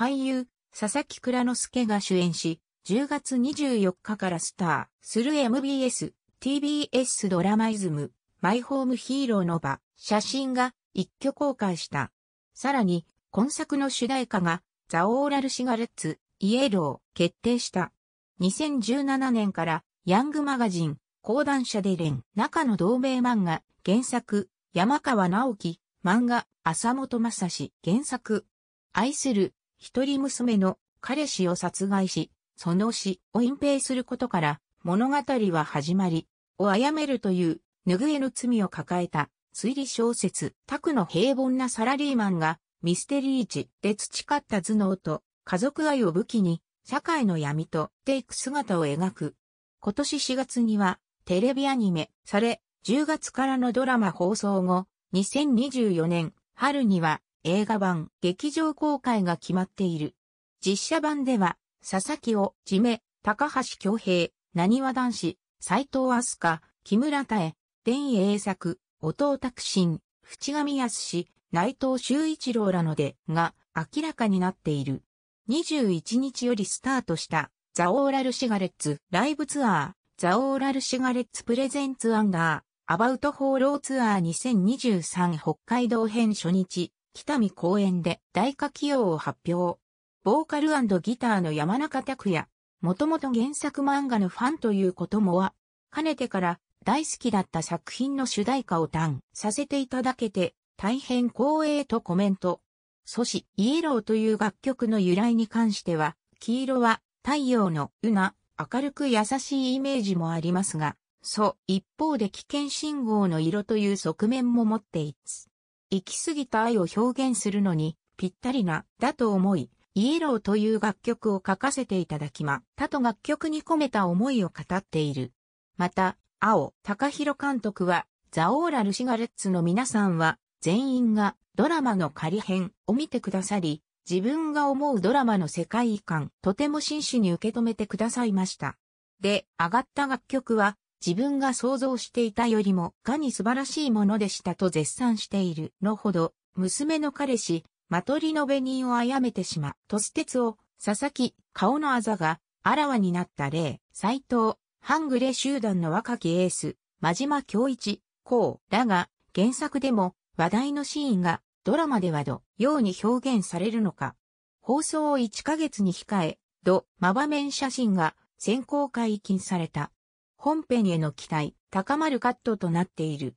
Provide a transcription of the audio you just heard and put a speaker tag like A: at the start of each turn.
A: 俳優、佐々木蔵之介が主演し、10月24日からスターする MBS、TBS ドラマイズム、マイホームヒーローの場、写真が一挙公開した。さらに、今作の主題歌が、ザ・オーラル・シガレッツ、イエロー、決定した。2017年から、ヤングマガジン、講談社で連、中の同盟漫画、原作、山川直樹、漫画、浅本正史、原作、愛する、一人娘の彼氏を殺害し、その死を隠蔽することから、物語は始まり、を殺めるという、拭えぬ罪を抱えた、推理小説、タクの平凡なサラリーマンが、ミステリー地で培った頭脳と、家族愛を武器に、社会の闇とテイく姿を描く。今年4月には、テレビアニメ、され、10月からのドラマ放送後、2024年、春には、映画版、劇場公開が決まっている。実写版では、佐々木を、じめ、高橋恭平、なにわ男子、斎藤飛鳥、木村多江、伝英作、音尾拓進、淵上康内藤修一郎らので、が、明らかになっている。21日よりスタートした、ザ・オーラル・シガレッツ、ライブツアー、ザ・オーラル・シガレッツ・プレゼンツ・アンダー、アバウト・ーローツアー2023北海道編初日、北見公園で大歌起用を発表。ボーカルギターの山中拓也、もともと原作漫画のファンということもは、かねてから大好きだった作品の主題歌を担させていただけて、大変光栄とコメント。そし、イエローという楽曲の由来に関しては、黄色は太陽のうな、明るく優しいイメージもありますが、そう、一方で危険信号の色という側面も持っていつ。行き過ぎた愛を表現するのにぴったりな、だと思い、イエローという楽曲を書かせていただきま、たと楽曲に込めた思いを語っている。また、青、高弘監督は、ザ・オーラル・シガレッツの皆さんは、全員がドラマの仮編を見てくださり、自分が思うドラマの世界観、とても真摯に受け止めてくださいました。で、上がった楽曲は、自分が想像していたよりもがに素晴らしいものでしたと絶賛しているのほど、娘の彼氏、マトリのニンを殺めてしま、トステツを、佐々木、顔のあざが、あらわになった例、斎藤、ハングレ集団の若きエース、真島京一、こうだが、原作でも話題のシーンがドラマではど、ように表現されるのか。放送を1ヶ月に控え、ど、まば面写真が先行解禁された。本編への期待、高まるカットとなっている。